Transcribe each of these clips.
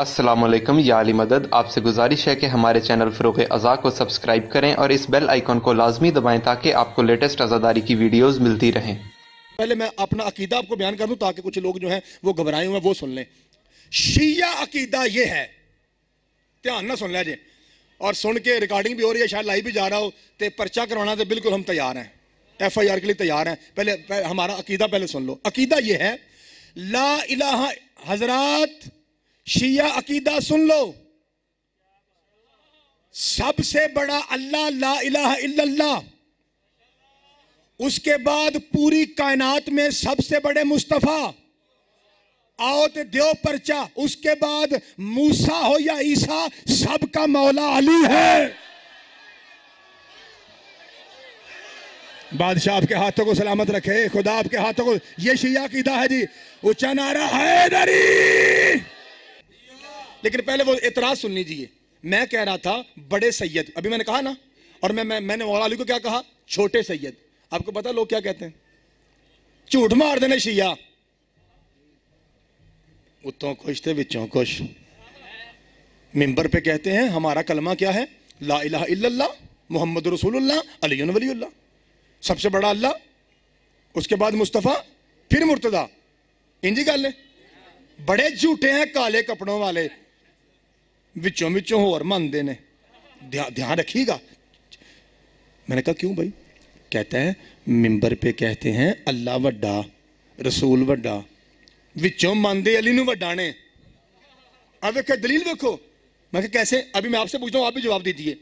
असलम याली मदद आपसे गुजारिश है कि हमारे चैनल फ़रोग अज़ा को सब्सक्राइब करें और इस बेल आइकॉन को लाजमी दबाएं ताकि आपको लेटेस्ट अज़ादारी की वीडियोस मिलती रहें पहले मैं अपना अकीदा आपको बयान कर दूं ताकि कुछ लोग जो हैं वो घबराए हुए हैं वो सुन लें शिया अकीदा ये है ध्यान ना सुन लें और सुन के रिकॉर्डिंग भी हो रही है शायद लाइव भी जा रहा हो तो पर्चा करवाना तो बिल्कुल हम तैयार हैं एफ आई आर के लिए तैयार हैं पहले, हमारा अकीदा पहले सुन लो अकीदा ये है ला इला हजरात शिया अकीदा सुन लो सबसे बड़ा अल्लाह ला इलाहा इल्लल्लाह उसके बाद पूरी कायनात में सबसे बड़े मुस्तफ़ा आओ तो दियो परचा उसके बाद मूसा हो या ईसा सबका मौला अली है बादशाह आपके हाथों को सलामत रखे खुदा आपके हाथों को ये शिया कीदा है जी ऊंचा नारा है दरी लेकिन पहले वो एतराज सुन लीजिए मैं कह रहा था बड़े सैयद अभी मैंने कहा ना और मैं, मैं मैंने मौला अली को क्या कहा छोटे सैयद आपको पता लोग क्या कहते हैं झूठ मार देने शिया उतों खुश थे बिचों खुश मिंबर पे कहते हैं हमारा कलमा क्या है ला इला इल्लल्लाह मोहम्मद रसूलुल्लाह अली वलील्ला सबसे बड़ा अल्लाह उसके बाद मुस्तफ़ा फिर मुर्तदा इंजी गल बड़े झूठे हैं काले कपड़ों वाले ਵਿੱਚੋਂ ਵਿੱਚੋਂ ਹੋਰ मानते ने ध्यान रखिएगा मैंने कहा क्यों भाई कहता है मिंबर पे कहते हैं अल्लाह वड्डा रसूल वड्डा विचों मानते अली वड्डा ने अब देखो दलील देखो मैं कैसे अभी मैं आपसे पूछता हूँ आप भी जवाब दीजिए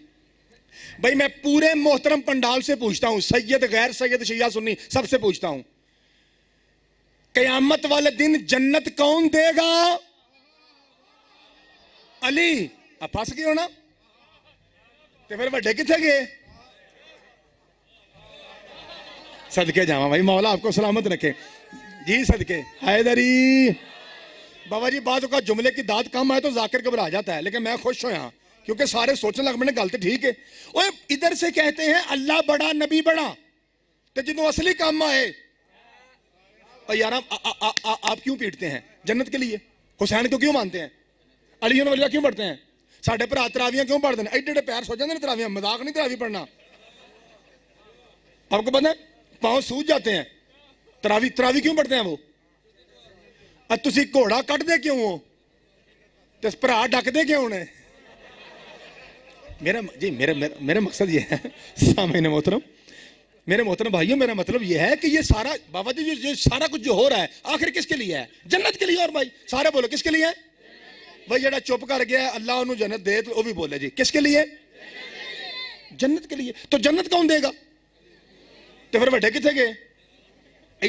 भाई मैं पूरे मोहतरम पंडाल से पूछता हूँ सैयद गैर सैयद शैया सुन्नी सबसे पूछता हूँ कयामत वाले दिन जन्नत कौन देगा अली ਆ ਫਸ ਗਏ ਹੋਣਾ ਤੇ ਫਿਰ ਵੱਡੇ ਕਿੱਥੇ सदके जावा भाई मौला आपको सलामत रखे जी सदके हैदरी बाबा जी बात का जुमले की दात कम आए तो जाकर घबरा जाता है लेकिन मैं खुश हो यहाँ क्योंकि सारे सोचने लग मैंने गलत ठीक है ओए इधर से कहते हैं अल्लाह बड़ा नबी बड़ा तो जिन असली काम आए और यार आ, आ, आ, आप क्यों पीटते हैं जन्नत के लिए हुसैन को क्यों मानते हैं ਅਲੀ वलिया क्यों पढ़ते हैं साढ़े भरा ਭਰਾ क्यों पढ़ते हैं एडे एडे पैर ਪੈਰ जाते ਜਾਂਦੇ ਨੇ नहीं तरावी पढ़ना आपको पता है पाँव सूझ जाते हैं तरावी तरावी क्यों पढ़ते हैं वो अच्छी घोड़ा कटते क्यों हो तो भरा डकते क्यों ने मेरा जी मेरा मेरा, मेरा मकसद ये है सामने मोहतरम मेरे मोहतरम भाइयों मेरा मतलब ये है कि ये सारा बाबा जी ये सारा कुछ जो हो रहा है आखिर किसके लिए है जन्नत के लिए और भाई सारे बोलो किसके लिए है भाई जरा चुप कर गया अल्लाह उन्होंने जन्नत दे तो वह भी बोले जी किसके लिए जन्नत के लिए तो जन्नत कौन देगा तो फिर वे कितने गए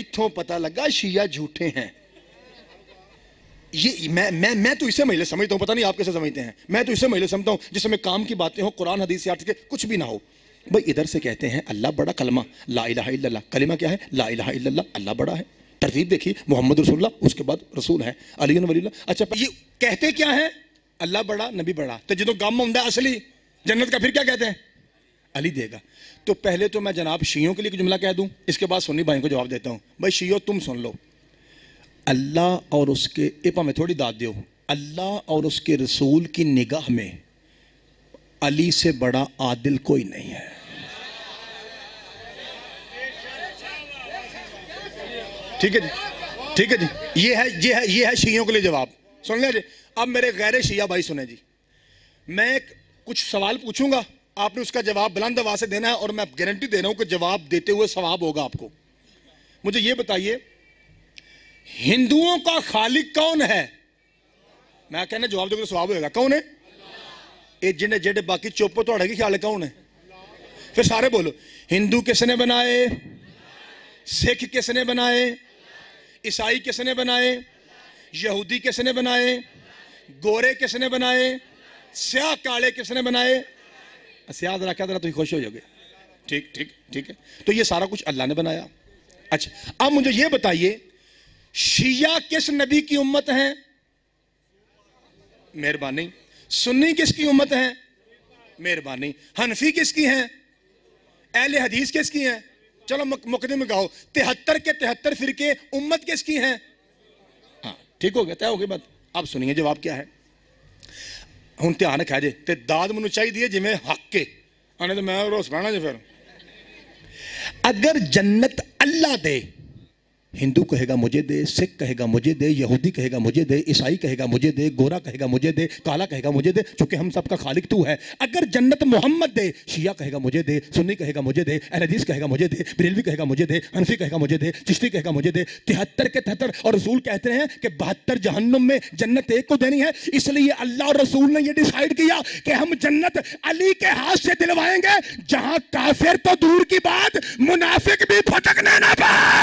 इतों पता लगा शिया झूठे हैं ये मैं मैं मैं तो इसे महिला समझता हूँ पता नहीं आप कैसे समझते हैं मैं तो इसे महिला समझता हूँ जिसमें काम की बातें हो कुरान हदीस याद के कुछ भी ना हो भाई इधर से कहते हैं अल्लाह बड़ा कलमा ला इला कलमा क्या है ला इला अल्लाह बड़ा है तरतीब देखिए मोहम्मद रसुल्ला उसके बाद रसूल है अली वली अच्छा ये कहते क्या है अल्लाह बड़ा नबी बड़ा तो जो गम होंगे असली जन्नत का फिर क्या कहते हैं अली देगा तो पहले तो मैं जनाब शियों के लिए जुमला कह दूं इसके बाद सोनी भाई को जवाब देता हूँ भाई शियो तुम सुन लो अल्लाह और उसके ए में थोड़ी दाद दो अल्लाह और उसके रसूल की निगाह में अली से बड़ा आदिल कोई नहीं है ठीक है जी ठीक है जी ये है ये है ये है शीयों के लिए जवाब सुन लिया जी अब मेरे गैर शिया भाई सुने जी मैं कुछ सवाल पूछूंगा आपने उसका जवाब बुलंद आवाज से देना है और मैं गारंटी दे रहा हूं कि जवाब देते हुए सवाब होगा आपको मुझे ये बताइए हिंदुओं का खालिक कौन है मैं कहना जवाब देखो सवाब होगा कौन है ये जिन्हें जेडे बाकी चुप थोड़ा तो की ख्याल कौन है फिर सारे बोलो हिंदू किसने बनाए सिख किसने बनाए ईसाई किसने बनाए यहूदी किसने बनाए गोरे किसने बनाए स्याह काले किसने बनाए याद रखा जरा तुम खुश हो जाओगे ठीक ठीक ठीक है तो ये सारा कुछ अल्लाह ने बनाया अच्छा अब मुझे ये बताइए शिया किस नबी की उम्मत है मेहरबानी सुन्नी किसकी उम्मत है मेहरबानी हनफी किसकी है अहल हदीस किसकी हैं चलो मुकदमे में गाओ तिहत्तर के तिहत्तर फिरके उम्मत किसकी हैं हाँ ठीक हो गया तय हो गई बात आप सुनिए जवाब क्या है ਹੁਣ ध्यान रखा जे तो दाद मनु चाहिए ਹੈ हक के आने हाँ, तो मैं रोस पाना ਪੈਣਾ फिर अगर जन्नत अल्लाह दे हिंदू कहेगा मुझे दे सिख कहेगा मुझे दे यहूदी कहेगा मुझे दे ईसाई कहेगा मुझे दे गोरा कहेगा मुझे दे काला कहेगा मुझे दे चूंकि हम सबका खालिक तू है अगर जन्नत मोहम्मद दे शिया कहेगा मुझे दे सुन्नी कहेगा मुझे दे अहदीस कहेगा मुझे दे बरेलवी कहेगा मुझे दे हनफी कहेगा मुझे दे चिश्ती कहेगा मुझे दे तिहत्तर के तिहत्तर और रसूल कहते हैं कि बहत्तर जहन्नुम में जन्नत एक को देनी है इसलिए अल्लाह और रसूल ने यह डिसाइड किया कि हम जन्नत अली के हाथ से दिलवाएंगे जहां काफिर तो दूर की बात मुनाफिक भी फटकने ना पाए